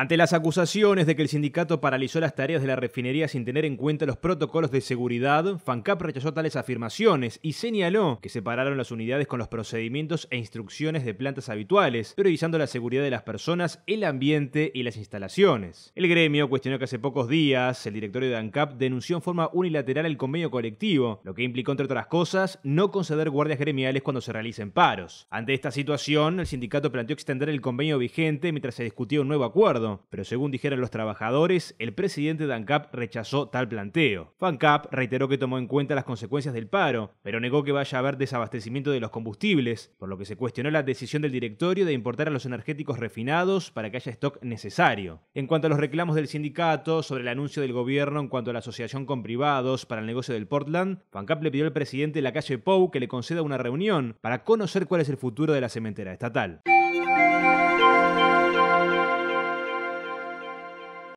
Ante las acusaciones de que el sindicato paralizó las tareas de la refinería sin tener en cuenta los protocolos de seguridad, FANCAP rechazó tales afirmaciones y señaló que separaron las unidades con los procedimientos e instrucciones de plantas habituales, priorizando la seguridad de las personas, el ambiente y las instalaciones. El gremio cuestionó que hace pocos días el directorio de ANCAP denunció en forma unilateral el convenio colectivo, lo que implicó, entre otras cosas, no conceder guardias gremiales cuando se realicen paros. Ante esta situación, el sindicato planteó extender el convenio vigente mientras se discutía un nuevo acuerdo pero según dijeron los trabajadores, el presidente DanCap rechazó tal planteo. FANCAP reiteró que tomó en cuenta las consecuencias del paro, pero negó que vaya a haber desabastecimiento de los combustibles, por lo que se cuestionó la decisión del directorio de importar a los energéticos refinados para que haya stock necesario. En cuanto a los reclamos del sindicato sobre el anuncio del gobierno en cuanto a la asociación con privados para el negocio del Portland, FANCAP le pidió al presidente de la calle Pou que le conceda una reunión para conocer cuál es el futuro de la cementera estatal.